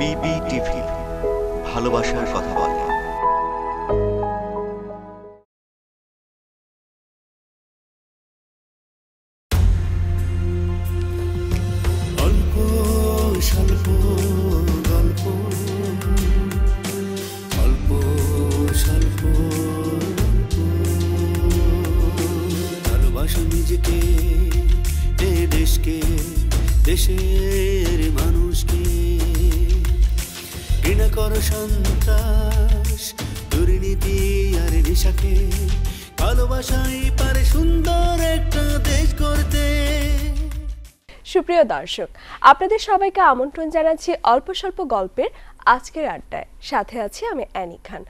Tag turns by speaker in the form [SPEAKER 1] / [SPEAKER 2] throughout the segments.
[SPEAKER 1] বিবি টিভি ভালোবাসার কথা বলে
[SPEAKER 2] দর্শক আপনাদের সবাইকে আমন্ত্রণ জানাচ্ছি অল্প স্বল্প গল্পের আজকের আড্ডায় সাথে আছি আমি অ্যানি খান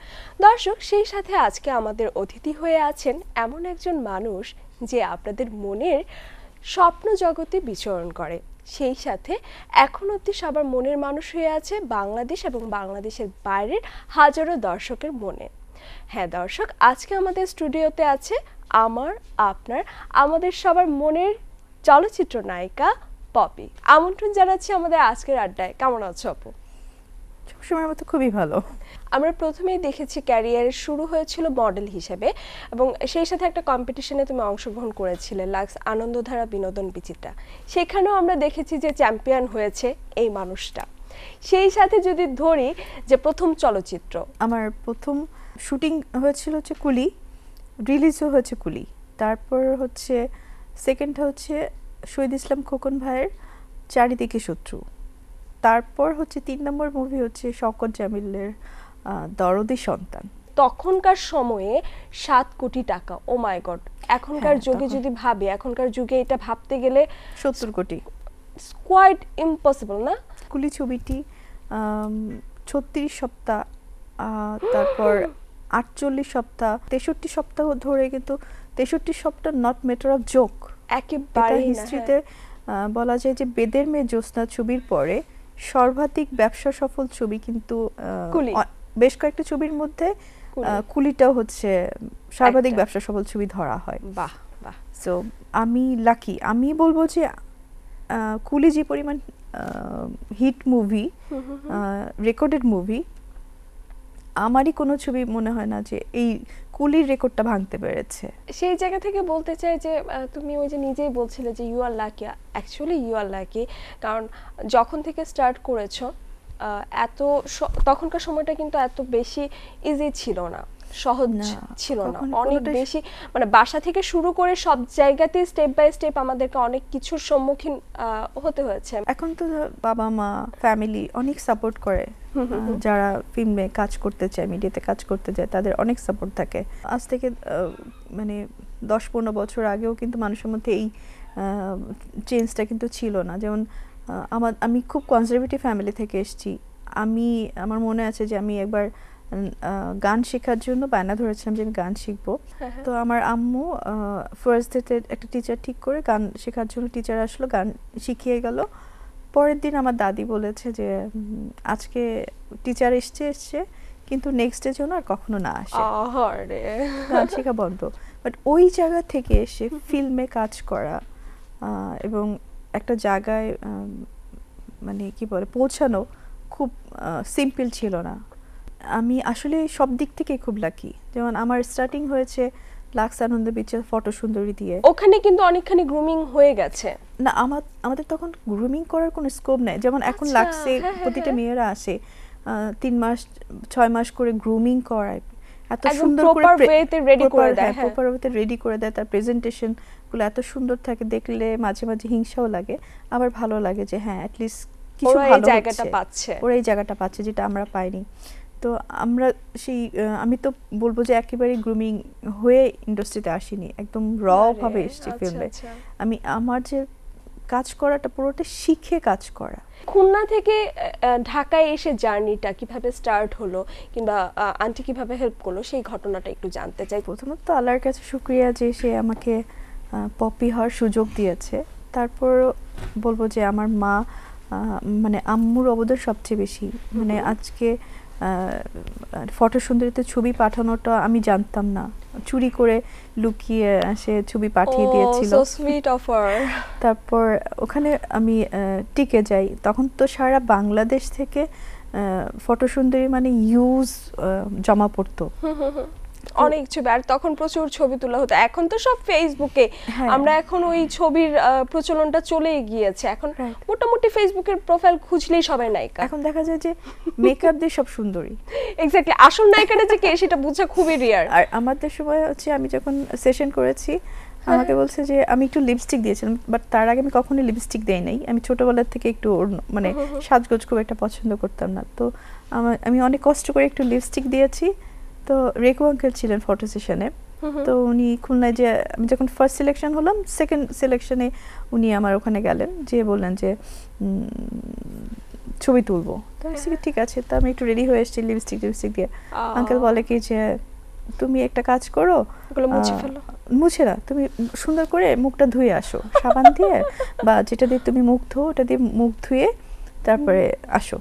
[SPEAKER 2] দর্শক সেই সাথে আজকে আমাদের অতিথি হয়ে আছেন এমন একজন মানুষ যে আপনাদের মনের স্বপ্ন জগতে বিচরণ করে সেই সাথে এখন অবধি সবার মনের মানুষ হয়ে আছে বাংলাদেশ এবং বাংলাদেশের বাইরের হাজারো দর্শকের মনে হ্যাঁ দর্শক আজকে আমাদের স্টুডিওতে আছে আমার আপনার আমাদের সবার মনের চলচ্চিত্র নায়িকা পপি আমন্ত্রণ জানাচ্ছি আমাদের আজকের আড্ডায় কেমন আছো আপু
[SPEAKER 3] সবসময়ের মতো খুবই ভালো
[SPEAKER 2] আমরা প্রথমেই দেখেছি ক্যারিয়ার শুরু হয়েছিল মডেল হিসেবে এবং সেই সাথে একটা কম্পিটিশনে তুমি অংশগ্রহণ করেছিলে লাক্স আনন্দধারা বিনোদন বিচিত্রা সেখানেও আমরা দেখেছি যে চ্যাম্পিয়ন হয়েছে এই মানুষটা সেই সাথে যদি ধরি যে প্রথম চলচ্চিত্র
[SPEAKER 3] আমার প্রথম শুটিং হয়েছিল হচ্ছে কুলি রিলিজও হয়েছে কুলি তারপর হচ্ছে সেকেন্ডটা হচ্ছে শহীদ ইসলাম খোকন ভাইয়ের চারিদিকে শত্রু তারপর হচ্ছে তিন নম্বর মুভি হচ্ছে শকত জামিলের দরদি সন্তান
[SPEAKER 2] তখনকার সময়ে সাত কোটি টাকা ও মাই গড এখনকার হ্যাঁ, যুগে যদি ভাবে এখনকার যুগে এটা ভাবতে গেলে সত্তর কোটি কোয়াইট ইম্পসিবল না
[SPEAKER 3] কুলি ছবিটি ছত্রিশ সপ্তাহ তারপর আটচল্লিশ সপ্তাহ তেষট্টি সপ্তাহ ধরে কিন্তু তেষট্টি সপ্তাহ নট ম্যাটার অফ জোক একেবারে হিস্ট্রিতে বলা যায় যে বেদের মেয়ে জ্যোৎস্না ছবির পরে সর্বাধিক ব্যবসা সফল ছবি কিন্তু বেশ কয়েকটা ছবির মধ্যে কুলিটা হচ্ছে সর্বাধিক ব্যবসা সফল ছবি ধরা হয় বাহ বাহ সো আমি লাকি আমি বলবো যে কুলি যে পরিমাণ হিট মুভি রেকর্ডেড মুভি আমারই কোনো ছবি মনে হয় না যে এই কুলির রেকর্ডটা ভাঙতে পেরেছে
[SPEAKER 2] সেই জায়গা থেকে বলতে চাই যে তুমি ওই যে নিজেই বলছিলে যে you are lucky actually you are lucky কারণ যখন থেকে স্টার্ট করেছো এত তখনকার সময়টা কিন্তু এত বেশি ইজি ছিল না সহজ ছিল না অনেক বেশি মানে বাসা থেকে শুরু করে সব জায়গাতে স্টেপ বাই স্টেপ আমাদেরকে অনেক কিছুর সম্মুখীন হতে হয়েছে এখন তো বাবা মা
[SPEAKER 3] ফ্যামিলি অনেক সাপোর্ট করে যারা ফিল্মে কাজ করতে চায় মিডিয়াতে কাজ করতে চায় তাদের অনেক সাপোর্ট থাকে আজ থেকে মানে দশ পনেরো বছর আগেও কিন্তু মানুষের মধ্যে এই চেঞ্জটা কিন্তু ছিল না যেমন আমার আমি খুব কনজারভেটিভ ফ্যামিলি থেকে এসেছি আমি আমার মনে আছে যে আমি একবার গান শেখার জন্য বায়না ধরেছিলাম যে আমি গান শিখব হ্যাঁ, হ্যাঁ। তো আমার আম্মু ফার্স্ট ডেতে একটা টিচার ঠিক করে গান শেখার জন্য টিচার আসলো গান শিখিয়ে গেল পরের দিন আমার দাদি বলেছে যে আজকে টিচার এসছে এসছে কিন্তু নেক্সট ডে জন্য আর কখনো না আসে
[SPEAKER 2] গান
[SPEAKER 3] বন্ধ বাট ওই জায়গা থেকে এসে ফিল্মে কাজ করা এবং একটা জায়গায় মানে কি বলে পৌঁছানো খুব সিম্পল ছিল না আমি আসলে সব দিক থেকে খুব লাকি যেমন আমার স্টার্টিং হয়েছে লাক্স আনন্দ বিচের ফটো সুন্দরী দিয়ে ওখানে কিন্তু অনেকখানি গ্রুমিং হয়ে গেছে না আমার আমাদের তখন গ্রুমিং করার কোনো স্কোপ নেই যেমন এখন আচ্ছা, লাগছে হ্যাঁ, হ্যাঁ, প্রতিটা হ্যাঁ। মেয়েরা আসে তিন মাস ছয় মাস করে গ্রুমিং করায় এত সুন্দর করে রেডি করে দেয় প্রপার ওয়েতে রেডি করে দেয় তার প্রেজেন্টেশন গুলো এত সুন্দর থাকে দেখলে মাঝে মাঝে হিংসাও লাগে আবার ভালো লাগে যে হ্যাঁ অ্যাটলিস্ট কিছু ভালো জায়গাটা পাচ্ছে ওরা এই জায়গাটা পাচ্ছে যেটা আমরা পাইনি তো আমরা সেই আমি তো বলবো যে একেবারে গ্রুমিং হয়ে ইন্ডাস্ট্রিতে আসিনি একদম র ভাবে এসেছি ফিল্মে আচ্ছা, আচ্ছা। আমি আমার যে কাজ করাটা পুরোটা শিখে কাজ করা খুলনা
[SPEAKER 2] থেকে ঢাকায় এসে জার্নিটা কিভাবে স্টার্ট হলো কিংবা আন্টি কিভাবে হেল্প
[SPEAKER 3] করলো সেই ঘটনাটা একটু জানতে চাই প্রথমত আল্লাহর কাছে শুক্রিয়া যে সে আমাকে পপি হওয়ার সুযোগ দিয়েছে তারপর বলবো যে আমার মা মানে আম্মুর অবদান সবচেয়ে বেশি মানে আজকে ফটো সুন্দরীতে ছবি পাঠানোটা আমি জানতাম না চুরি করে লুকিয়ে সে ছবি পাঠিয়ে oh, দিয়েছিল তারপর ওখানে আমি টিকে যাই তখন তো সারা বাংলাদেশ থেকে ফটো সুন্দরী মানে ইউজ জমা পড়তো
[SPEAKER 2] অনেক ছবি আর তখন প্রচুর ছবি তোলা হতো এখন তো সব ফেসবুকে হ্যাঁ। আমরা এখন ওই ছবির প্রচলনটা চলে গিয়েছে এখন মোটামুটি ফেসবুকের প্রোফাইল খুঁজলেই
[SPEAKER 3] সবাই নায়িকা এখন দেখা যায় যে মেকআপ দিয়ে সব সুন্দরী এক্স্যাক্টলি আসল নায়িকাটা যে কে সেটা বোঝা খুবই রিয়ার আর আমাদের সময় হচ্ছে আমি যখন সেশন করেছি আমাকে বলছে যে আমি একটু লিপস্টিক দিয়েছিলাম বাট তার আগে আমি কখনোই লিপস্টিক দেই নাই আমি ছোটবেলার থেকে একটু মানে সাজগোজ খুব একটা পছন্দ করতাম না তো আমি অনেক কষ্ট করে একটু লিপস্টিক দিয়েছি তো রেকু আঙ্কেল ছিলেন ফটো সেশনে তো উনি খুলনায় যে আমি যখন ফার্স্ট সিলেকশন হলাম সেকেন্ড সিলেকশনে উনি আমার ওখানে গেলেন যে বললেন যে ছবি তুলবো ঠিক আছে তো আমি একটু রেডি হয়ে এসেছি লিপস্টিক লিপস্টিক দিয়ে আঙ্কেল বলে কি যে তুমি একটা কাজ করো মুছে না তুমি সুন্দর করে মুখটা ধুয়ে আসো সাবান দিয়ে বা যেটা দিয়ে তুমি মুখ ধো ওটা দিয়ে মুখ ধুয়ে তারপরে আসো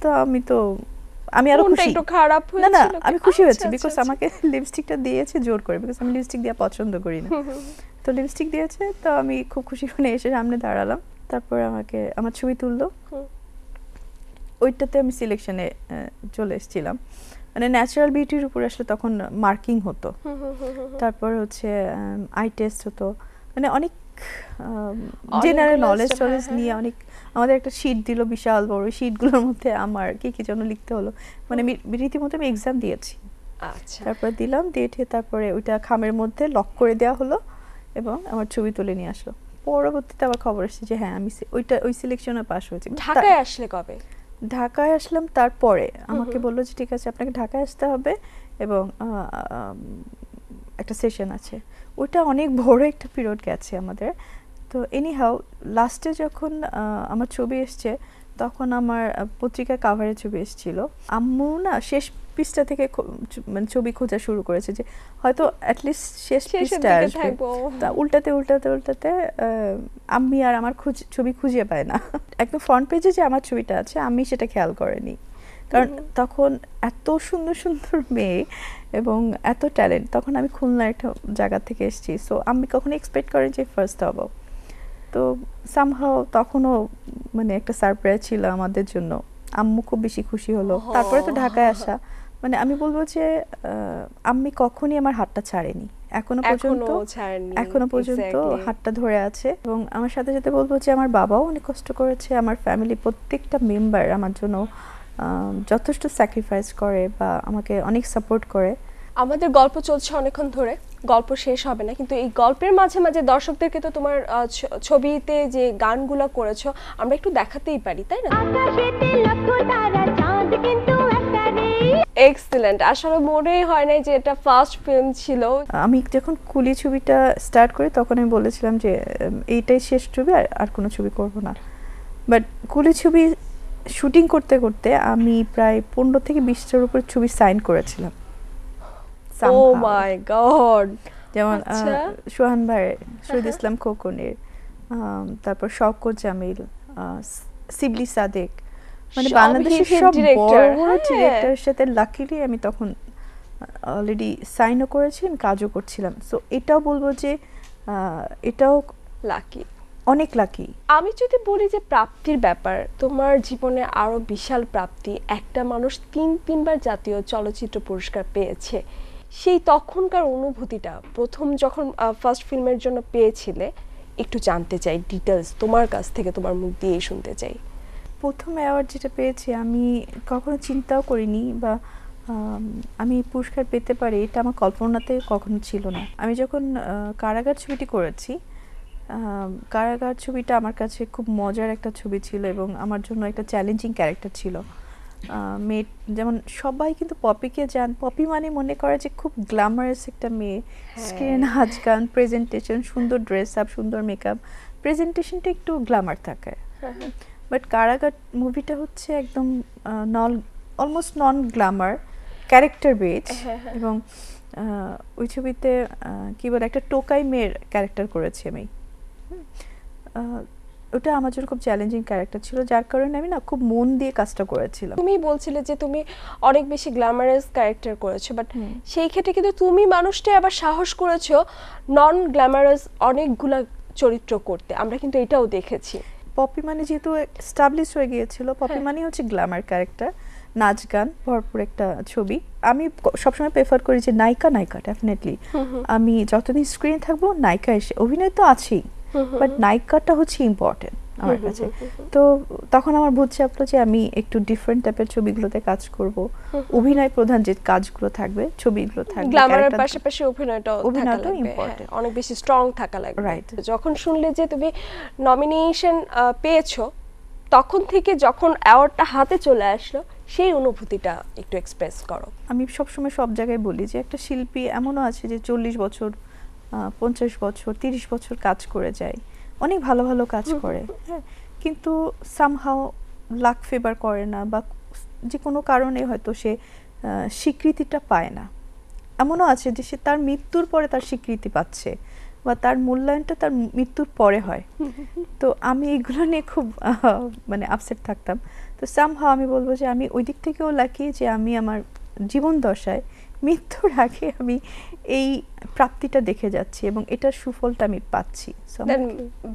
[SPEAKER 3] তো আমি তো আমি আরো খুশি একটু খারাপ হয়েছিল না না আমি খুশি হয়েছি বিকজ আচ্ছা, আচ্ছা, আচ্ছা। আমাকে লিপস্টিকটা দিয়েছে জোর করে বিকজ আমি লিপস্টিক দিয়ে পছন্দ করি না তো লিপস্টিক দিয়েছে তো আমি খুব খুশি মনে এসে সামনে দাঁড়ালাম তারপর আমাকে আমার ছবি তুললো ওইটাতে আমি সিলেকশনে চলে এসেছিলাম মানে ন্যাচারাল বিউটির উপর আসলে তখন মার্কিং হতো তারপর হচ্ছে আই টেস্ট হতো মানে অনেক জেনারেল নলেজ টলেজ নিয়ে হ্যাঁ। অনেক আমাদের একটা শিট দিল বিশাল বড় শিটগুলোর মধ্যে আমার কি কি যেন লিখতে হলো মানে রীতিমতো আমি এক্সাম দিয়েছি আচ্ছা তারপর দিলাম দিয়ে তারপরে ওইটা খামের মধ্যে লক করে দেওয়া হলো এবং আমার ছবি তুলে নিয়ে আসলো পরবর্তীতে আবার খবর এসেছে যে হ্যাঁ আমি ওইটা ওই সিলেকশনে পাশ হয়েছি মানে
[SPEAKER 2] ঢাকায় আসলে কবে
[SPEAKER 3] ঢাকায় আসলাম তারপরে আমাকে বললো যে ঠিক আছে আপনাকে ঢাকায় আসতে হবে এবং একটা সেশন আছে ওটা অনেক বড় একটা পিরিয়ড গেছে আমাদের তো হাউ লাস্টে যখন আমার ছবি এসছে তখন আমার পত্রিকা কাভারে ছবি এসেছিল আম্মু না শেষ পিসটা থেকে মানে ছবি খোঁজা শুরু করেছে যে হয়তো অ্যাটলিস্ট শেষ পিসটা আসবে তা উল্টাতে উল্টাতে উল্টাতে আমি আর আমার খুঁজ ছবি খুঁজে পায় না একদম ফ্রন্ট পেজে যে আমার ছবিটা আছে আমি সেটা খেয়াল করেনি কারণ তখন এত সুন্দর সুন্দর মেয়ে এবং এত ট্যালেন্ট তখন আমি খুলনা একটা জায়গা থেকে এসেছি সো আমি কখনো এক্সপেক্ট করি যে ফার্স্ট হব তো সামহাও তখনও মানে একটা সারপ্রাইজ ছিল আমাদের জন্য আম্মু খুব বেশি খুশি হলো তারপরে তো ঢাকায় আসা মানে আমি বলবো যে আমি কখনই আমার হাতটা ছাড়েনি এখনো পর্যন্ত এখনো পর্যন্ত হাতটা ধরে আছে এবং আমার সাথে সাথে বলবো যে আমার বাবাও অনেক কষ্ট করেছে আমার ফ্যামিলি প্রত্যেকটা মেম্বার আমার জন্য যথেষ্ট স্যাক্রিফাইস করে বা আমাকে অনেক সাপোর্ট করে
[SPEAKER 2] আমাদের গল্প চলছে অনেকক্ষণ ধরে গল্প শেষ হবে না কিন্তু এই গল্পের মাঝে মাঝে দর্শকদেরকে তো তোমার ছবিতে যে গানগুলো করেছো আমরা একটু দেখাতেই পারি তাই না এক্সেলেন্ট আসলে মনেই হয় না যে এটা ফার্স্ট ফিল্ম ছিল
[SPEAKER 3] আমি যখন কুলি ছবিটা স্টার্ট করি তখন আমি বলেছিলাম যে এইটাই শেষ ছবি আর আর কোনো ছবি করব না বাট কুলি ছবি শুটিং করতে করতে আমি প্রায় পনেরো থেকে বিশটার উপর ছবি সাইন করেছিলাম oh যেমন আচ্ছা। সোহান ভাই শহীদ হ্যাঁ, হ্যাঁ। ইসলাম খোকনের তারপর শওকত জামিল সিবলি সাদেক
[SPEAKER 2] মানে বাংলাদেশের হ্যাঁ।
[SPEAKER 3] সাথে লাকিলি আমি তখন অলরেডি সাইনও করেছি কাজও করছিলাম সো এটাও বলবো যে এটাও লাকি অনেক লাকি
[SPEAKER 2] আমি যদি বলি যে প্রাপ্তির ব্যাপার তোমার জীবনে আরও বিশাল প্রাপ্তি একটা মানুষ তিন তিনবার জাতীয় চলচ্চিত্র পুরস্কার পেয়েছে সেই তখনকার অনুভূতিটা প্রথম যখন ফার্স্ট ফিল্মের জন্য পেয়েছিলে একটু জানতে চাই ডিটেলস তোমার কাছ থেকে তোমার মুখ দিয়ে শুনতে চাই
[SPEAKER 3] প্রথম অ্যাওয়ার্ড যেটা পেয়েছি আমি কখনো চিন্তাও করিনি বা আমি পুরস্কার পেতে পারি এটা আমার কল্পনাতে কখনো ছিল না আমি যখন কারাগার ছবিটি করেছি কারাগার ছবিটা আমার কাছে খুব মজার একটা ছবি ছিল এবং আমার জন্য একটা চ্যালেঞ্জিং ক্যারেক্টার ছিল মেয়ে যেমন সবাই কিন্তু পপিকে যান পপি মানে মনে করে যে খুব গ্ল্যামারাস একটা মেয়ে স্ক্রিন নাচ গান প্রেজেন্টেশন সুন্দর ড্রেস আপ সুন্দর মেকআপ প্রেজেন্টেশনটা একটু গ্ল্যামার থাকে বাট কারাগার মুভিটা হচ্ছে একদম non almost non glamour character base এবং ওই ছবিতে কী বলে একটা টোকাই মেয়ের ক্যারেক্টার করেছি আমি ওটা আমার জন্য খুব চ্যালেঞ্জিং ক্যারেক্টার ছিল যার কারণে আমি না খুব মন দিয়ে কাজটা করেছিলাম তুমি
[SPEAKER 2] বলছিলে যে তুমি অনেক বেশি গ্ল্যামারাস ক্যারেক্টার করেছো বাট সেই ক্ষেত্রে কিন্তু তুমি মানুষটা আবার সাহস করেছো নন গ্ল্যামারাস অনেকগুলা চরিত্র করতে আমরা কিন্তু এটাও দেখেছি
[SPEAKER 3] পপি মানে যেহেতু স্টাবলিশ হয়ে গিয়েছিল পপি মানে হচ্ছে গ্ল্যামার ক্যারেক্টার নাচ গান ভরপুর একটা ছবি আমি সবসময় প্রেফার করি যে নায়িকা নায়িকা ডেফিনেটলি আমি যতদিন স্ক্রিনে থাকবো নায়িকা এসে অভিনয় তো আছেই বাট নায়িকাটা হচ্ছে ইম্পর্টেন্ট আমার কাছে তো তখন আমার ভূত চাপল যে আমি একটু ডিফারেন্ট টাইপের ছবিগুলোতে কাজ করব অভিনয় প্রধান যে কাজগুলো থাকবে ছবিগুলো থাকবে গ্ল্যামারের পাশাপাশি
[SPEAKER 2] অভিনয়টাও অভিনয়টাও ইম্পর্টেন্ট হ্যাঁ। অনেক বেশি স্ট্রং থাকা লাগবে রাইট যখন শুনলে যে তুমি নমিনেশন পেয়েছো তখন থেকে যখন
[SPEAKER 3] অ্যাওয়ার্ডটা হাতে চলে আসলো সেই অনুভূতিটা একটু এক্সপ্রেস করো আমি সবসময় সব জায়গায় বলি যে একটা শিল্পী এমনও আছে যে চল্লিশ বছর পঞ্চাশ বছর তিরিশ বছর কাজ করে যায় অনেক ভালো ভালো কাজ করে হ্যাঁ কিন্তু সামহাও লাক ফেভার করে না বা যে কোনো কারণে হয়তো সে স্বীকৃতিটা পায় না এমনও আছে যে সে তার মৃত্যুর পরে তার স্বীকৃতি পাচ্ছে বা তার মূল্যায়নটা তার মৃত্যুর পরে হয় তো আমি এগুলো নিয়ে খুব মানে আপসেট থাকতাম তো সামহাও আমি বলবো যে আমি ওই দিক থেকেও লাকি যে আমি আমার জীবন দশায় মৃত্যুর আগে আমি এই প্রাপ্তিটা দেখে যাচ্ছি এবং এটার সুফলটা আমি পাচ্ছি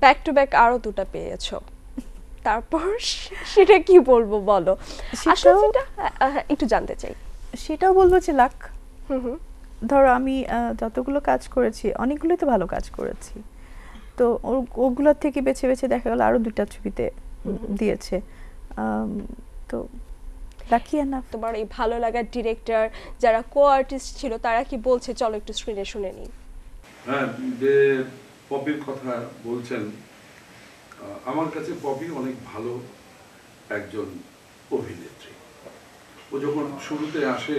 [SPEAKER 2] ব্যাক টু ব্যাক আরো দুটো পেয়েছো তারপর সেটা কি বলবো বলো আসলে হ্যাঁ, একটু জানতে চাই সেটাও বলবো যে লাক
[SPEAKER 3] ধরো আমি যতগুলো কাজ করেছি অনেকগুলোই তো ভালো কাজ করেছি তো ওগুলোর থেকে বেছে বেছে দেখা গেল আরও দুটা ছবিতে দিয়েছে তো
[SPEAKER 2] লাকি এনাফ তোমার এই ভালো লাগার ডিরেক্টর যারা কো আর্টিস্ট ছিল তারা কি বলছে চলো একটু স্ক্রিনে শুনে নিই
[SPEAKER 4] হ্যাঁ যে পপির কথা বলছেন আমার কাছে পপি অনেক ভালো একজন অভিনেত্রী ও যখন শুরুতে আসে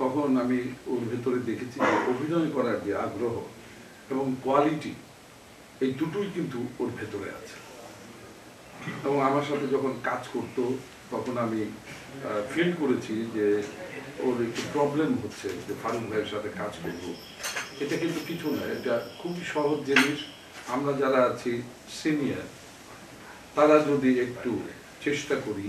[SPEAKER 4] তখন আমি ওর ভেতরে দেখেছি যে অভিনয় করার যে আগ্রহ এবং কোয়ালিটি এই দুটোই কিন্তু ওর ভেতরে আছে এবং আমার সাথে যখন কাজ করতো তখন আমি ফিল করেছি যে ওর একটু প্রবলেম হচ্ছে যে ফারুক ভাইয়ের সাথে কাজ করব এটা কিন্তু কিছু না এটা খুব সহজ জিনিস আমরা যারা আছি সিনিয়র তারা যদি একটু চেষ্টা করি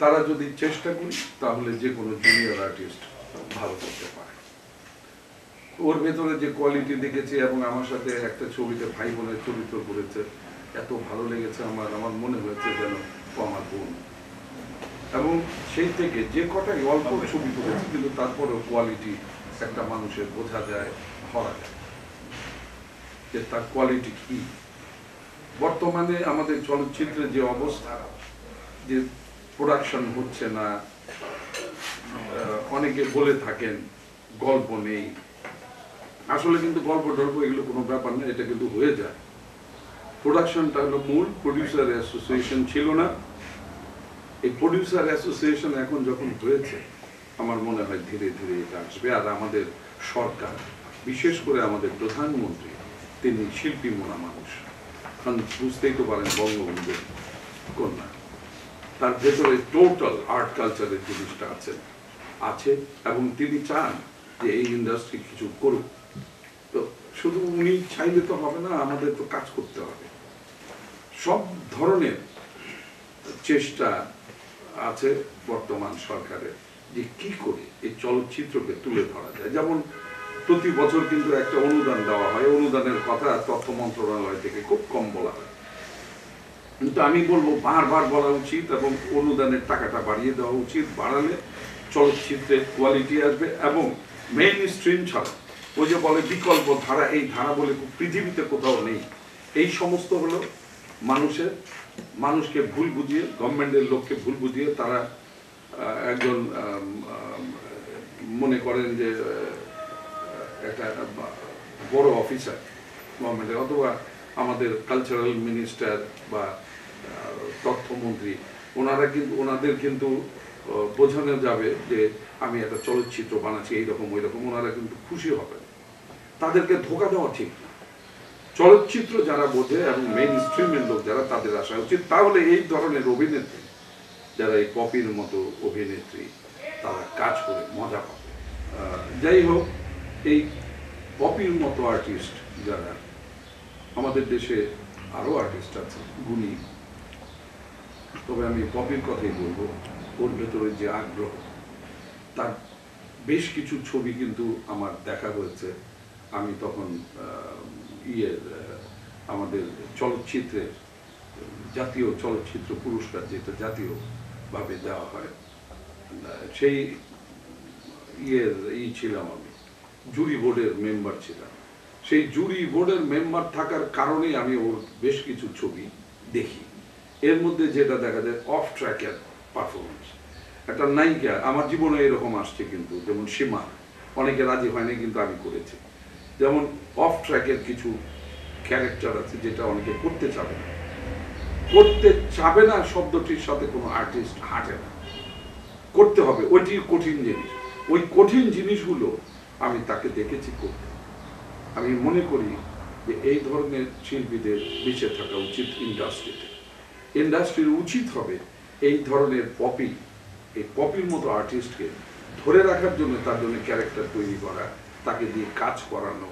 [SPEAKER 4] তারা যদি চেষ্টা করি তাহলে যে কোনো জুনিয়র আর্টিস্ট ভালো করতে পারে ওর ভেতরে যে কোয়ালিটি দেখেছি এবং আমার সাথে একটা ছবিতে ভাই বোনের চরিত্র করেছে এত ভালো লেগেছে আমার আমার মনে হয়েছে যেন ও আমার বোন এবং সেই থেকে যে কটাই অল্প ছবি তুলেছি কিন্তু তারপরেও কোয়ালিটি একটা মানুষের বোঝা যায় ধরা যায় যে তার কোয়ালিটি কি বর্তমানে আমাদের চলচ্চিত্রের যে অবস্থা যে প্রোডাকশন হচ্ছে না অনেকে বলে থাকেন গল্প নেই আসলে কিন্তু গল্প টল্প এগুলো কোনো ব্যাপার না এটা কিন্তু হয়ে যায় প্রোডাকশনটা হলো মূল প্রডিউসার অ্যাসোসিয়েশন ছিল না এই প্রডিউসার অ্যাসোসিয়েশন এখন যখন হয়েছে আমার মনে হয় ধীরে ধীরে এটা আসবে আর আমাদের সরকার বিশেষ করে আমাদের প্রধানমন্ত্রী তিনি শিল্পী মোনা মানুষ কারণ বুঝতেই তো পারেন বঙ্গবন্ধুর কন্যা তার ভেতরে টোটাল আর্ট কালচারের জিনিসটা আছে আছে এবং তিনি চান যে এই ইন্ডাস্ট্রি কিছু করুক তো শুধু উনি চাইলে তো হবে না আমাদের তো কাজ করতে হবে সব ধরনের চেষ্টা আছে বর্তমান সরকারের যে কি করে এই চলচ্চিত্রকে তুলে ধরা যায় যেমন প্রতি বছর কিন্তু একটা অনুদান দেওয়া হয় অনুদানের কথা তথ্য মন্ত্রণালয় থেকে খুব কম বলা হয় কিন্তু আমি বলবো বারবার বলা উচিত এবং অনুদানের টাকাটা বাড়িয়ে দেওয়া উচিত বাড়ালে চলচ্চিত্রের কোয়ালিটি আসবে এবং মেইন স্ট্রিম ছাড়া ওই যে বলে বিকল্প ধারা এই ধারা বলে পৃথিবীতে কোথাও নেই এই সমস্ত হলো মানুষের মানুষকে ভুল বুঝিয়ে গভর্নমেন্টের লোককে ভুল বুঝিয়ে তারা একজন মনে করেন যে একটা বড় অফিসার গভর্নমেন্টের অথবা আমাদের কালচারাল মিনিস্টার বা তথ্যমন্ত্রী ওনারা কিন্তু ওনাদের কিন্তু বোঝানো যাবে যে আমি একটা চলচ্চিত্র বানাচ্ছি এইরকম ওইরকম ওনারা কিন্তু খুশি হবেন তাদেরকে ধোকা দেওয়া ঠিক চলচ্চিত্র যারা বোঝে এবং মেন স্ট্রিমের লোক যারা তাদের আসা উচিত তাহলে এই ধরনের অভিনেত্রী যারা এই কপির মতো অভিনেত্রী তারা কাজ করে মজা পাবে যাই হোক এই কপির মতো আর্টিস্ট যারা আমাদের দেশে আরও আর্টিস্ট আছে গুণী তবে আমি কপির কথাই বলবো ওর ভেতরে যে আগ্রহ তার বেশ কিছু ছবি কিন্তু আমার দেখা হয়েছে আমি তখন ইয়ে আমাদের চলচ্চিত্রের জাতীয় চলচ্চিত্র পুরস্কার যেটা জাতীয়ভাবে দেওয়া হয় সেই ইয়ের ই ছিলাম আমি জুরি বোর্ডের মেম্বার ছিলাম সেই জুরি বোর্ডের মেম্বার থাকার কারণে আমি ওর বেশ কিছু ছবি দেখি এর মধ্যে যেটা দেখা যায় অফ ট্র্যাকের পারফরমেন্স একটা নায়িকা আমার জীবনে এরকম আসছে কিন্তু যেমন সীমা অনেকে রাজি হয়নি কিন্তু আমি করেছি যেমন অফ ট্র্যাকের কিছু ক্যারেক্টার আছে যেটা অনেকে করতে চাবে না করতে চাবে না শব্দটির সাথে কোনো আর্টিস্ট হাঁটে না করতে হবে ওইটি কঠিন জিনিস ওই কঠিন জিনিসগুলো আমি তাকে দেখেছি করতে আমি মনে করি যে এই ধরনের শিল্পীদের বেঁচে থাকা উচিত ইন্ডাস্ট্রিতে ইন্ডাস্ট্রির উচিত হবে এই ধরনের পপি এই পপির মতো আর্টিস্টকে ধরে রাখার জন্য তার জন্য ক্যারেক্টার তৈরি করা তাকে দিয়ে কাজ করানো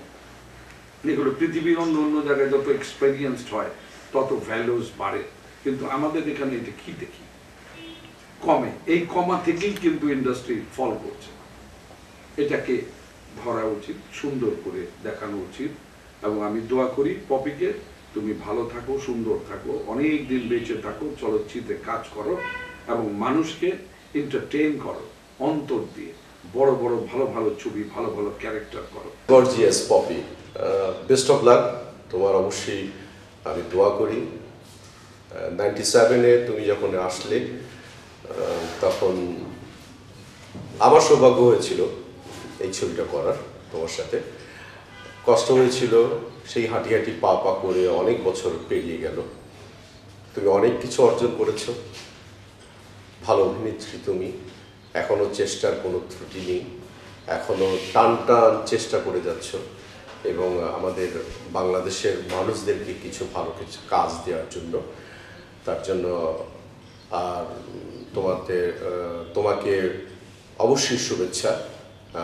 [SPEAKER 4] এগুলো পৃথিবীর অন্য অন্য জায়গায় যত এক্সপেরিয়েন্সড হয় তত ভ্যালুস বাড়ে কিন্তু আমাদের এখানে এটা কি দেখি কমে এই কমা থেকেই কিন্তু ইন্ডাস্ট্রি ফল করছে এটাকে ধরা উচিত সুন্দর করে দেখানো উচিত এবং আমি দোয়া করি পপিকে তুমি ভালো থাকো সুন্দর থাকো অনেক দিন বেঁচে থাকো চলচ্চিত্রে কাজ করো এবং মানুষকে এন্টারটেইন করো অন্তর
[SPEAKER 5] দিয়ে বড় বড় ভালো ভালো ছবি ভালো ভালো ক্যারেক্টার করো gorgeous Popy best of luck তোমার অবশ্যই আমি দোয়া করি নাইনটি সেভেনে তুমি যখন আসলে তখন আমার সৌভাগ্য হয়েছিল এই ছবিটা করার তোমার সাথে কষ্ট হয়েছিল সেই হাঁটি হাঁটি পা পা করে অনেক বছর পেরিয়ে গেল তুমি অনেক কিছু অর্জন করেছো ভালো অভিনেত্রী তুমি এখনও চেষ্টার কোনো ত্রুটি নেই এখনও টান টান চেষ্টা করে যাচ্ছ এবং আমাদের বাংলাদেশের মানুষদেরকে কিছু ভালো কিছু কাজ দেওয়ার জন্য তার জন্য আর তোমাদের তোমাকে অবশ্যই শুভেচ্ছা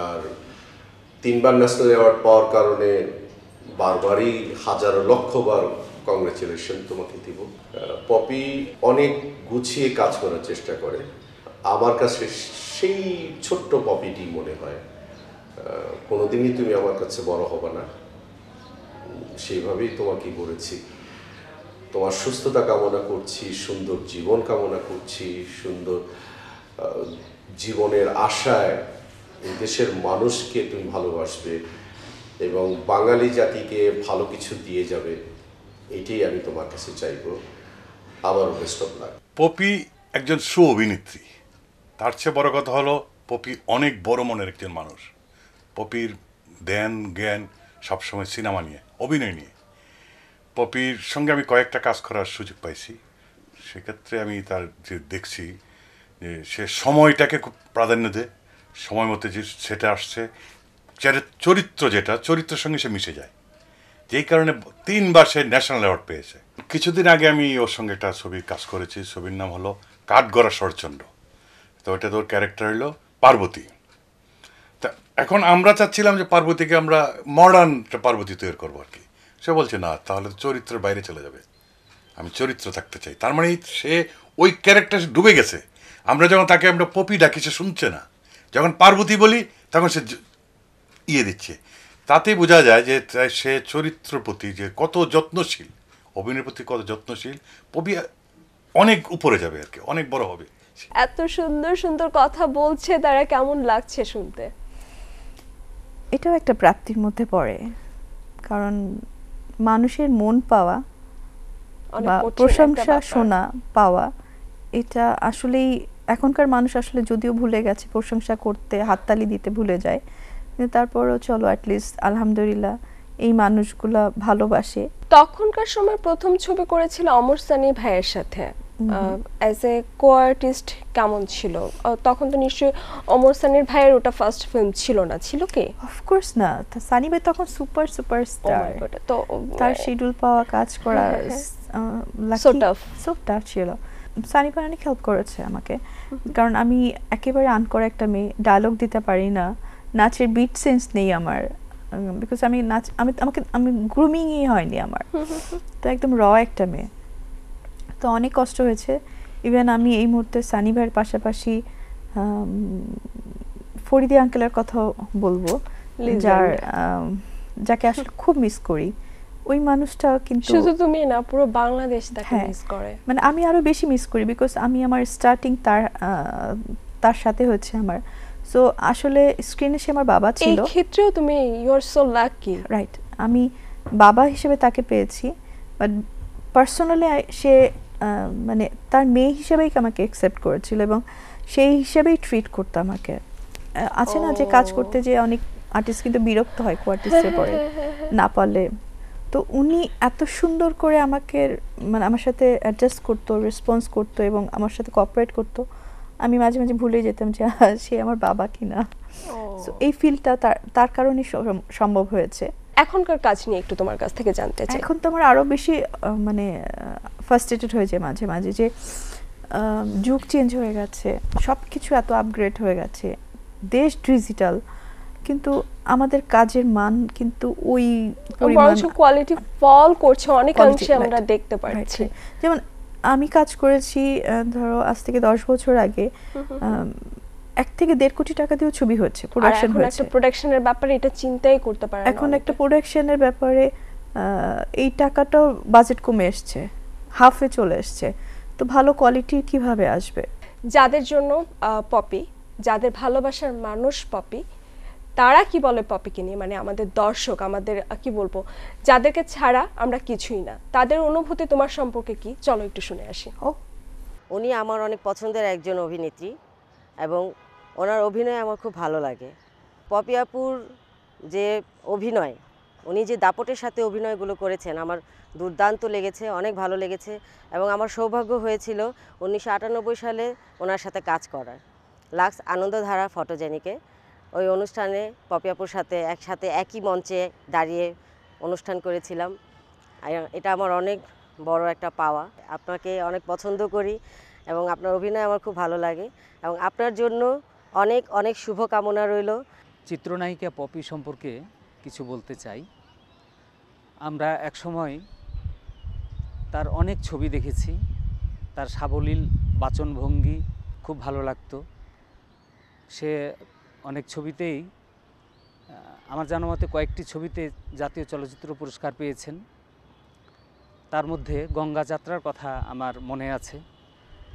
[SPEAKER 5] আর তিনবার ন্যাশনাল অ্যাওয়ার্ড পাওয়ার কারণে বারবারই হাজারো লক্ষবার কংগ্রেচুলেশন তোমাকে দিব পপি অনেক গুছিয়ে কাজ করার চেষ্টা করে আমার কাছে সেই ছোট্ট পপিটি মনে হয় কোনোদিনই তুমি আমার কাছে বড় হবে না সেইভাবেই তোমাকে বলেছি তোমার সুস্থতা কামনা করছি সুন্দর জীবন কামনা করছি সুন্দর জীবনের আশায় দেশের মানুষকে তুমি ভালোবাসবে এবং বাঙালি জাতিকে ভালো কিছু দিয়ে যাবে এটাই আমি তোমার কাছে চাইব আবার বেস্ট অফ লাগ
[SPEAKER 1] পপি একজন সু অভিনেত্রী
[SPEAKER 5] তার চেয়ে বড় কথা হলো
[SPEAKER 1] পপি অনেক বড় মনের একজন মানুষ পপির ধ্যান জ্ঞান সবসময় সিনেমা নিয়ে অভিনয় নিয়ে পপির সঙ্গে আমি কয়েকটা কাজ করার সুযোগ পাইছি সেক্ষেত্রে আমি তার যে দেখছি যে সে সময়টাকে খুব প্রাধান্য দেয় সময় মতো যে সেটা আসছে চরিত্র যেটা চরিত্রের সঙ্গে সে মিশে যায় যেই কারণে তিনবার সে ন্যাশনাল অ্যাওয়ার্ড পেয়েছে কিছুদিন আগে আমি ওর সঙ্গে একটা ছবির কাজ করেছি ছবির নাম হলো কাঠগড়া ষড়চন্দ্র তো ওটা তোর ক্যারেক্টার হলো পার্বতী তা এখন আমরা চাচ্ছিলাম যে পার্বতীকে আমরা মডার্ন পার্বতী তৈরি করবো আর কি সে বলছে না তাহলে চরিত্রের বাইরে চলে যাবে আমি চরিত্র থাকতে চাই তার মানে সে ওই ক্যারেক্টার ডুবে গেছে আমরা যখন তাকে আমরা পপি ডাকি সে শুনছে না যখন পার্বতী বলি তখন সে ইয়ে দিচ্ছে তাতে বোঝা যায় যে সে চরিত্র প্রতি যে কত যত্নশীল অভিনয়ের প্রতি কত যত্নশীল পপি অনেক উপরে যাবে আর কি অনেক বড় হবে
[SPEAKER 2] এত সুন্দর সুন্দর কথা বলছে তারা কেমন লাগছে শুনতে
[SPEAKER 3] এটাও একটা প্রাপ্তির মধ্যে পড়ে কারণ মানুষের মন পাওয়া বা প্রশংসা শোনা পাওয়া এটা আসলেই এখনকার মানুষ আসলে যদিও ভুলে গেছে প্রশংসা করতে হাততালি দিতে ভুলে যায় তারপরও চলো অ্যাটলিস্ট আলহামদুলিল্লাহ এই মানুষগুলা ভালোবাসে তখনকার সময় প্রথম ছবি করেছিল অমর সানি ভাইয়ের সাথে
[SPEAKER 2] অ্যাজ এ কো আর্টিস্ট কেমন ছিল তখন তো নিশ্চয়ই অমর সানির ভাইয়ের ওটা ফার্স্ট ফিল্ম ছিল না ছিল কি অফকোর্স না তা সানি ভাই তখন সুপার সুপার স্টার তো তার
[SPEAKER 3] শিডিউল পাওয়া কাজ করা সো টাফ সো টাফ ছিল সানি ভাই অনেক হেল্প করেছে আমাকে কারণ আমি একেবারে আনকর একটা মেয়ে ডায়লগ দিতে পারি না নাচের বিট সেন্স নেই আমার বিকজ আমি নাচ আমি আমাকে আমি গ্রুমিংই হয়নি আমার তো একদম র একটা মেয়ে তো অনেক কষ্ট হয়েছে ইভেন আমি এই মুহূর্তে সানি ভাইয়ের পাশাপাশি ফরিদি আঙ্কেলের কথা বলবো যার যাকে আসলে খুব মিস করি ওই মানুষটা কিন্তু শুধু
[SPEAKER 2] তুমি না পুরো বাংলাদেশ তাকে মিস হ্যাঁ। করে
[SPEAKER 3] মানে আমি আরো বেশি মিস করি বিকজ আমি আমার স্টার্টিং তার তার সাথে হচ্ছে আমার সো আসলে স্ক্রিনে সে আমার বাবা ছিল এই ক্ষেত্রেও তুমি you are so lucky right আমি বাবা হিসেবে তাকে পেয়েছি বাট পার্সোনালি সে মানে তার মেয়ে হিসেবেই আমাকে অ্যাকসেপ্ট করেছিল এবং সেই হিসেবেই ট্রিট করতো আমাকে আছে না যে কাজ করতে যে অনেক আর্টিস্ট কিন্তু বিরক্ত হয় কোয়ার্টিস্টের পরে না পারলে তো উনি এত সুন্দর করে আমাকে মানে আমার সাথে অ্যাডজাস্ট করতো রেসপন্স করতো এবং আমার সাথে কোঅপারেট করতো আমি মাঝে মাঝে ভুলে যেতাম যে সে আমার বাবা কিনা সো এই ফিলটা তার কারণে সম্ভব হয়েছে এখনকার কাজ নিয়ে একটু তোমার কাছ থেকে জানতে চাই এখন তো আমার আরো বেশি মানে ফার্স্টেটেড হয়ে যায় মাঝে মাঝে যে যুগ চেঞ্জ হয়ে গেছে সব কিছু এত আপগ্রেড হয়ে গেছে দেশ ডিজিটাল কিন্তু আমাদের কাজের মান কিন্তু ওই কোয়ালিটি ফল করছে অংশে আমরা দেখতে পাচ্ছি যেমন আমি কাজ করেছি ধরো আজ থেকে দশ বছর আগে এক থেকে দেড় কোটি টাকা দিয়েও ছবি হচ্ছে প্রোডাকশন হচ্ছে
[SPEAKER 2] প্রোডাকশনের ব্যাপারে এটা চিন্তাই করতে পারে এখন
[SPEAKER 3] একটা প্রোডাকশনের ব্যাপারে এই টাকাটাও বাজেট কমে এসছে হাফে চলে এসছে তো ভালো কোয়ালিটি কিভাবে আসবে
[SPEAKER 2] যাদের জন্য পপি যাদের ভালোবাসার মানুষ পপি তারা কি বলে পপিকে নিয়ে মানে আমাদের দর্শক আমাদের কি বলবো যাদেরকে ছাড়া আমরা কিছুই না তাদের অনুভূতি তোমার সম্পর্কে কি চলো একটু শুনে আসি ও উনি আমার অনেক পছন্দের একজন অভিনেত্রী এবং ওনার অভিনয় আমার খুব ভালো লাগে পপি আপুর যে অভিনয় উনি যে দাপটের সাথে অভিনয়গুলো করেছেন আমার দুর্দান্ত লেগেছে অনেক ভালো লেগেছে এবং আমার সৌভাগ্য হয়েছিল উনিশশো সালে ওনার সাথে কাজ করার লাক্স আনন্দধারা ফটোজেনিকে ওই অনুষ্ঠানে পপি আপুর সাথে একসাথে একই মঞ্চে দাঁড়িয়ে অনুষ্ঠান করেছিলাম এটা আমার অনেক বড় একটা পাওয়া আপনাকে অনেক পছন্দ করি এবং আপনার অভিনয় আমার খুব ভালো লাগে এবং আপনার জন্য অনেক অনেক শুভকামনা রইল চিত্রনায়িকা পপি সম্পর্কে কিছু বলতে চাই আমরা একসময় তার অনেক ছবি দেখেছি তার সাবলীল বাচনভঙ্গি খুব ভালো লাগতো সে অনেক ছবিতেই আমার জানা মতে কয়েকটি ছবিতে জাতীয় চলচ্চিত্র পুরস্কার পেয়েছেন তার মধ্যে গঙ্গা যাত্রার কথা আমার মনে আছে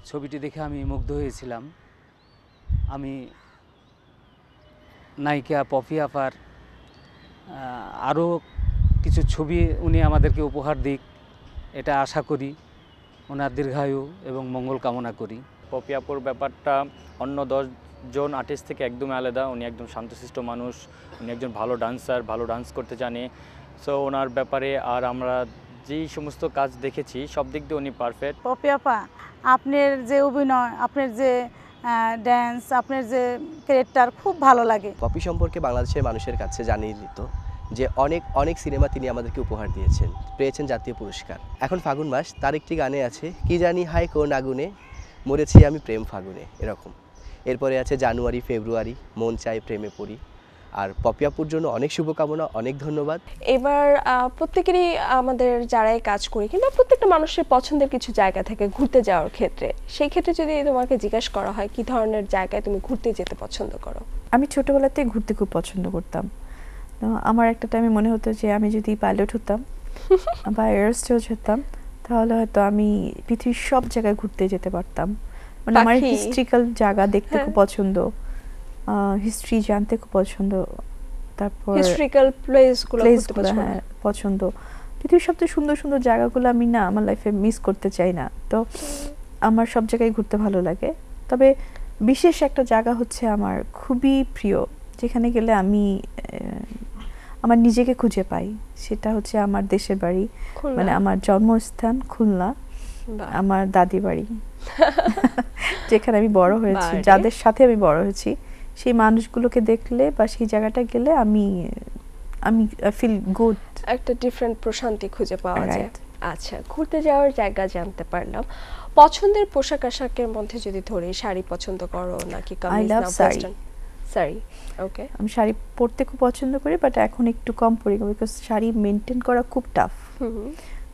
[SPEAKER 2] ছবিটি দেখে আমি মুগ্ধ হয়েছিলাম আমি নায়িকা পপি আপার আরও কিছু ছবি উনি আমাদেরকে উপহার দিক এটা আশা করি ওনার দীর্ঘায়ু এবং মঙ্গল কামনা করি
[SPEAKER 3] পপি আপুর ব্যাপারটা অন্য দশ জন আর্টিস্ট থেকে একদম
[SPEAKER 2] আলাদা উনি একদম শান্তশিষ্ট মানুষ উনি একজন ভালো ডান্সার ভালো ডান্স করতে জানে সো ওনার ব্যাপারে আর আমরা যেই সমস্ত কাজ দেখেছি সব দিক দিয়ে উনি পারফেক্ট পপি
[SPEAKER 3] আপা আপনার যে অভিনয় আপনার যে ড্যান্স আপনার যে ক্যারেক্টার খুব ভালো লাগে পপি সম্পর্কে বাংলাদেশের মানুষের কাছে জানিয়ে দিত যে অনেক অনেক সিনেমা তিনি আমাদেরকে উপহার দিয়েছেন পেয়েছেন জাতীয় পুরস্কার এখন ফাগুন মাস তার একটি গানে আছে কি জানি হাই কোন আগুনে মরেছি আমি প্রেম ফাগুনে এরকম এরপরে আছে জানুয়ারি ফেব্রুয়ারি মন চাই প্রেমে পড়ি আর পপিয়াপুর জন্য অনেক শুভকামনা অনেক ধন্যবাদ এবার
[SPEAKER 2] প্রত্যেকেরই আমাদের যারাই কাজ করি কিংবা প্রত্যেকটা মানুষের পছন্দের কিছু জায়গা থাকে ঘুরতে যাওয়ার ক্ষেত্রে সেই ক্ষেত্রে যদি তোমাকে জিজ্ঞেস করা হয় কি ধরনের জায়গায় তুমি ঘুরতে যেতে পছন্দ করো
[SPEAKER 3] আমি ছোটোবেলাতেই ঘুরতে খুব পছন্দ করতাম আমার একটা টাইমে মনে হতো যে আমি যদি পাইলট হতাম বা এয়ার হতাম তাহলে হয়তো আমি পৃথিবীর সব জায়গায় ঘুরতে যেতে পারতাম মানে আমার হিস্ট্রিক্যাল জায়গা দেখতে হ্যাঁ। খুব পছন্দ হিস্ট্রি জানতে খুব পছন্দ তারপর হিস্ট্রিক্যাল
[SPEAKER 2] প্লেস গুলো হ্যাঁ,
[SPEAKER 3] পছন্দ পৃথিবীর সবচেয়ে সুন্দর সুন্দর জায়গাগুলো আমি না আমার লাইফে মিস করতে চাই না তো আমার সব জায়গায় ঘুরতে ভালো লাগে তবে বিশেষ একটা জায়গা হচ্ছে আমার খুবই প্রিয় যেখানে গেলে আমি আমার নিজেকে খুঁজে পাই সেটা হচ্ছে আমার দেশের বাড়ি মানে আমার জন্মস্থান খুলনা আমার দাদি বাড়ি যেখানে আমি বড় হয়েছি যাদের সাথে আমি বড় হয়েছি সেই মানুষগুলোকে দেখলে বা সেই জায়গাটা গেলে আমি আমি ফিল গুড একটা
[SPEAKER 2] ডিফারেন্ট প্রশান্তি খুঁজে পাওয়া যায় আচ্ছা ঘুরতে যাওয়ার জায়গা জানতে পারলাম পছন্দের পোশাক আশাকের মধ্যে যদি ধরি শাড়ি পছন্দ করো নাকি কামিজ না ওয়েস্টার্ন সরি ওকে
[SPEAKER 3] আমি শাড়ি পরতে খুব পছন্দ করি বাট এখন একটু কম পরি বিকজ শাড়ি মেনটেন করা খুব টাফ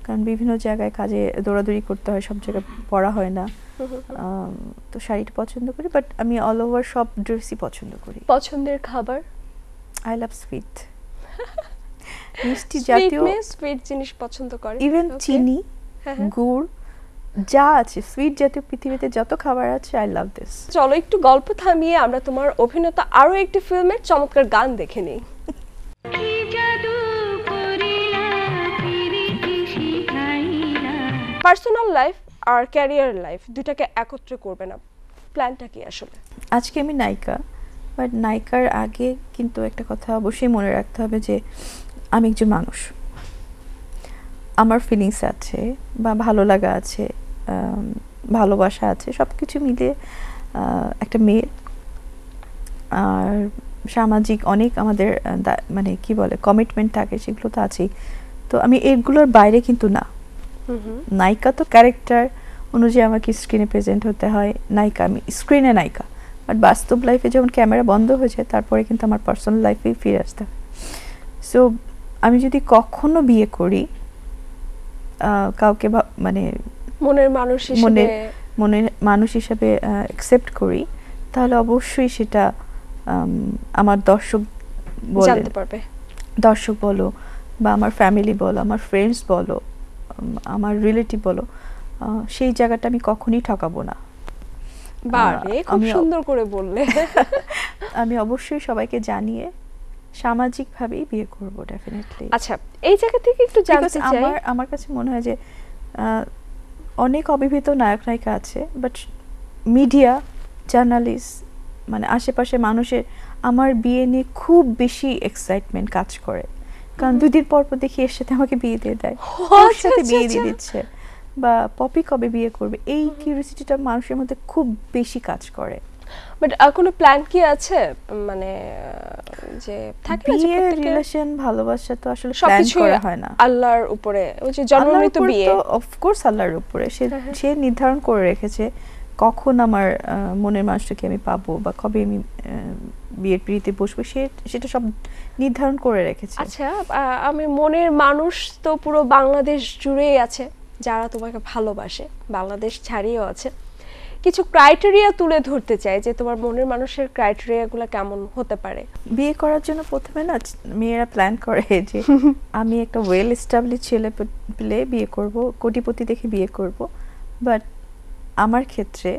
[SPEAKER 3] কারণ বিভিন্ন জায়গায় কাজে দৌড়াদৌড়ি করতে হয় সব জায়গায় পরা হয় না তো শাড়িটা পছন্দ করি বাট আমি অল ওভার সব ড্রেসই পছন্দ করি পছন্দের খাবার আই লাভ সুইট মিষ্টি জাতীয়
[SPEAKER 2] সুইট জিনিস পছন্দ করে ইভেন চিনি হ্যাঁ, হ্যাঁ।
[SPEAKER 3] গুড় যা আছে সুইট জাতীয় পৃথিবীতে যত খাবার আছে আই লাভ দিস
[SPEAKER 2] চলো একটু গল্প থামিয়ে আমরা তোমার অভিনেতা আরো একটি ফিল্মের চমৎকার গান দেখে নিই পার্সোনাল লাইফ আর ক্যারিয়ার লাইফ দুটাকে একত্রে করবে না প্ল্যানটা কি আসলে
[SPEAKER 3] আজকে আমি নায়িকা বাট নায়িকার আগে কিন্তু একটা কথা অবশ্যই মনে রাখতে হবে যে আমি একজন মানুষ আমার ফিলিংস আছে বা ভালো লাগা আছে ভালোবাসা আছে সব কিছু মিলে একটা মেয়ে আর সামাজিক অনেক আমাদের মানে কি বলে কমিটমেন্ট থাকে সেগুলো তো আছেই তো আমি এগুলোর বাইরে কিন্তু না Mm-hmm. নায়িকা তো ক্যারেক্টার অনুযায়ী আমাকে স্ক্রিনে প্রেজেন্ট হতে হয় নায়িকা আমি স্ক্রিনে নায়িকা বাট বাস্তব লাইফে যখন ক্যামেরা বন্ধ হয়ে যায় তারপরে কিন্তু আমার পার্সোনাল লাইফেই ফিরে আসতে হয় সো আমি যদি কখনো বিয়ে করি কাউকে মানে
[SPEAKER 2] মনের মানুষ মনের
[SPEAKER 3] মনের মানুষ হিসাবে অ্যাকসেপ্ট করি তাহলে অবশ্যই সেটা আমার দর্শক জানতে পারবে দর্শক বলো বা আমার ফ্যামিলি বলো আমার ফ্রেন্ডস বলো আমার রিলেটিভ বলো সেই জায়গাটা আমি কখনই ঠকাবো না সুন্দর করে বললে আমি অবশ্যই সবাইকে জানিয়ে বিয়ে ডেফিনেটলি আচ্ছা এই জায়গা থেকে একটু জানতে আমার আমার কাছে মনে হয় যে অনেক অবিভূত নায়ক নায়িকা আছে বাট মিডিয়া জার্নালিস্ট মানে আশেপাশে মানুষের আমার বিয়ে নিয়ে খুব বেশি এক্সাইটমেন্ট কাজ করে কারণ দুদিন পর পর দেখি এর সাথে আমাকে বিয়ে দিয়ে দেয় ওর আচ্ছা, আচ্ছা, সাথে বিয়ে দিয়ে আচ্ছা। দিচ্ছে বা পপি কবে বিয়ে করবে এই কিউরিয়াসিটিটা মানুষের মধ্যে খুব বেশি কাজ করে বাট আর কোনো প্ল্যান কি আছে মানে যে থাকে বিয়ে রিলেশন ভালোবাসা তো আসলে প্ল্যান করা হয় না
[SPEAKER 2] আল্লাহর উপরে ওই যে জন্মমৃত বিয়ে
[SPEAKER 3] অফ কোর্স আল্লাহর উপরে সে হ্যাঁ, হ্যাঁ। সে নির্ধারণ করে রেখেছে কখন আমার মনের মানুষটাকে আমি পাবো বা কবে আমি বিয়ের পিড়িতে বসবো সে সেটা সব নির্ধারণ করে রেখেছে আচ্ছা আমি মনের
[SPEAKER 2] মানুষ তো পুরো বাংলাদেশ জুড়েই আছে যারা তোমাকে ভালোবাসে বাংলাদেশ ছাড়িয়েও আছে কিছু ক্রাইটেরিয়া তুলে ধরতে চাই যে তোমার মনের মানুষের ক্রাইটেরিয়াগুলো কেমন
[SPEAKER 3] হতে পারে বিয়ে করার জন্য প্রথমে না মেয়েরা প্ল্যান করে যে আমি একটা ওয়েল এস্টাবলিশ ছেলে পেলে বিয়ে করব কোটিপতি দেখে বিয়ে করব বাট আমার ক্ষেত্রে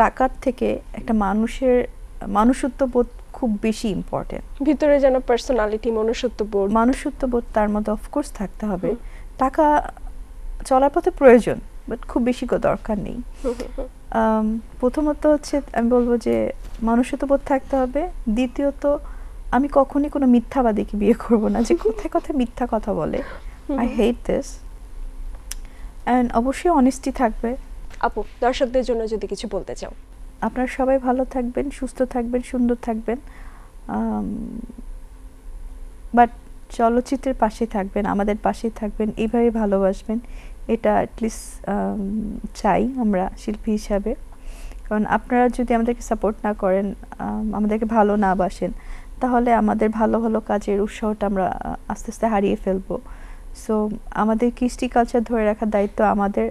[SPEAKER 3] টাকার থেকে একটা মানুষের মানুষত্ব বোধ খুব বেশি ইম্পর্টেন্ট ভিতরে যেন পার্সোনালিটি মনুষ্যত্ব বোধ মানুষত্ব বোধ তার মধ্যে অফকোর্স থাকতে হবে টাকা চলার পথে প্রয়োজন বাট খুব বেশি দরকার নেই প্রথমত হচ্ছে আমি বলবো যে মানুষত্ব বোধ থাকতে হবে দ্বিতীয়ত আমি কখনই কোনো মিথ্যাবাদীকে বিয়ে করব না যে কোথায় কোথায় মিথ্যা কথা বলে আই হেট দিস অ্যান্ড অবশ্যই অনেস্টি থাকবে
[SPEAKER 2] আপু দর্শকদের জন্য
[SPEAKER 3] যদি কিছু বলতে চাও আপনারা সবাই ভালো থাকবেন সুস্থ থাকবেন সুন্দর থাকবেন বাট চলচ্চিত্রের পাশে থাকবেন আমাদের পাশে থাকবেন এইভাবে ভালোবাসবেন এটা অ্যাটলিস্ট চাই আমরা শিল্পী হিসাবে কারণ আপনারা যদি আমাদেরকে সাপোর্ট না করেন আমাদেরকে ভালো না বাসেন তাহলে আমাদের ভালো ভালো কাজের উৎসাহটা আমরা আস্তে আস্তে হারিয়ে ফেলবো সো আমাদের কৃষ্টি কালচার ধরে রাখার দায়িত্ব আমাদের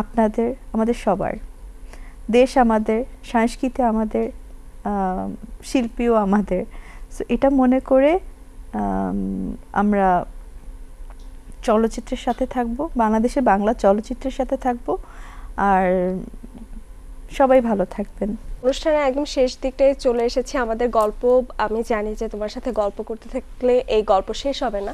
[SPEAKER 3] আপনাদের আমাদের সবার দেশ আমাদের সংস্কৃতি আমাদের শিল্পীও আমাদের সো এটা মনে করে আমরা চলচ্চিত্রের সাথে থাকব বাংলাদেশে বাংলা চলচ্চিত্রের সাথে থাকব আর সবাই ভালো থাকবেন
[SPEAKER 2] অনুষ্ঠানের একদম শেষ দিকটায় চলে এসেছি আমাদের গল্প আমি জানি যে তোমার সাথে গল্প করতে থাকলে এই গল্প শেষ হবে না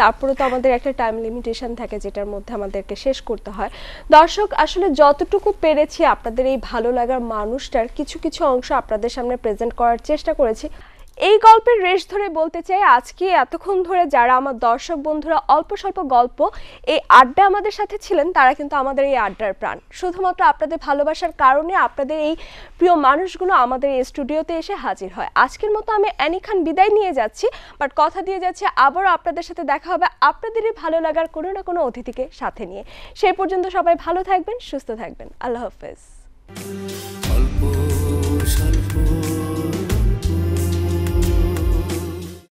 [SPEAKER 2] তারপরে তো আমাদের একটা টাইম লিমিটেশন থাকে যেটার মধ্যে আমাদেরকে শেষ করতে হয় দর্শক আসলে যতটুকু পেরেছি আপনাদের এই ভালো লাগার মানুষটার কিছু কিছু অংশ আপনাদের সামনে প্রেজেন্ট করার চেষ্টা করেছি এই গল্পের রেশ ধরে বলতে চাই আজকে এতক্ষণ ধরে যারা আমার দর্শক বন্ধুরা অল্প স্বল্প গল্প এই আড্ডা আমাদের সাথে ছিলেন তারা কিন্তু আমাদের এই আড্ডার প্রাণ শুধুমাত্র আপনাদের ভালোবাসার কারণে আপনাদের এই প্রিয় মানুষগুলো আমাদের এই স্টুডিওতে এসে হাজির হয় আজকের মতো আমি অ্যানি খান বিদায় নিয়ে যাচ্ছি বাট কথা দিয়ে যাচ্ছি আবারও আপনাদের সাথে দেখা হবে আপনাদেরই ভালো লাগার কোনো না কোনো অতিথিকে সাথে নিয়ে সেই পর্যন্ত সবাই ভালো থাকবেন সুস্থ থাকবেন আল্লাহ হাফেজ অল্প স্বল্প